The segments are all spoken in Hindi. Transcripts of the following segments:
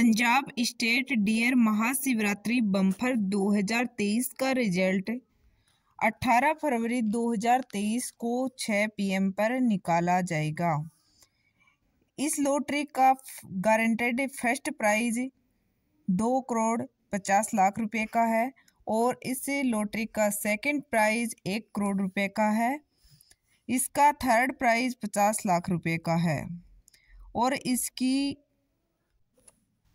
Punjab state dear Mahashivratri bumper 2023 का रिजल्ट 18 फरवरी 2023 को 6 पीएम पर निकाला जाएगा इस लॉटरी का गारंटेड फर्स्ट प्राइज दो करोड़ पचास लाख रुपए का है और इस लॉटरी का सेकंड प्राइज एक करोड़ रुपए का है इसका थर्ड प्राइज पचास लाख रुपए का है और इसकी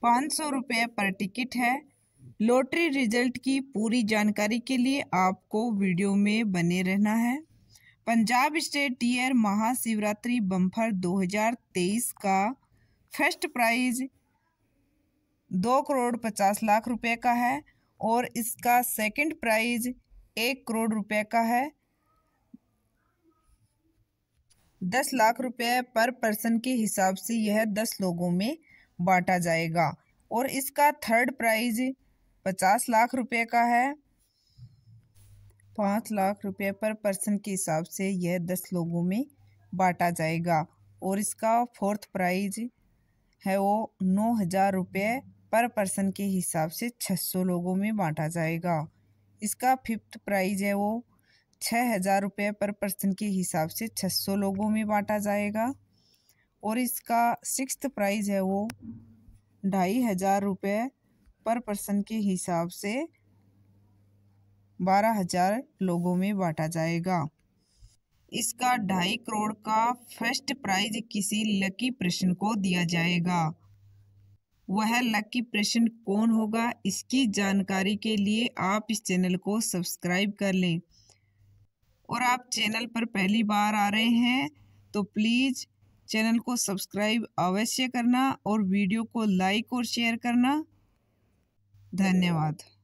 पाँच सौ रुपये पर टिकट है लॉटरी रिजल्ट की पूरी जानकारी के लिए आपको वीडियो में बने रहना है Punjab state year Mahashivratri bumper 2023 का फर्स्ट प्राइज दो करोड़ पचास लाख रुपए का है और इसका सेकंड प्राइज एक करोड़ रुपए का है दस लाख रुपए पर पर्सन के हिसाब से यह दस लोगों में बांटा जाएगा और इसका थर्ड प्राइज पचास लाख रुपए का है पाँच लाख रुपए पर पर्सन के हिसाब से यह दस लोगों में बांटा जाएगा और इसका फोर्थ प्राइज है वो नौ हज़ार रुपये पर पर्सन के हिसाब से छः सौ लोगों में बांटा जाएगा इसका फिफ्थ प्राइज है वो छः हज़ार रुपये पर पर्सन के हिसाब से छः सौ लोगों में बांटा जाएगा और इसका सिक्स प्राइज़ है वो ढाई हज़ार रुपये पर पर्सन के हिसाब से बारह हज़ार लोगों में बांटा जाएगा इसका ढाई करोड़ का फर्स्ट प्राइज किसी लकी प्रश्न को दिया जाएगा वह लकी प्रश्न कौन होगा इसकी जानकारी के लिए आप इस चैनल को सब्सक्राइब कर लें और आप चैनल पर पहली बार आ रहे हैं तो प्लीज़ चैनल को सब्सक्राइब अवश्य करना और वीडियो को लाइक और शेयर करना धन्यवाद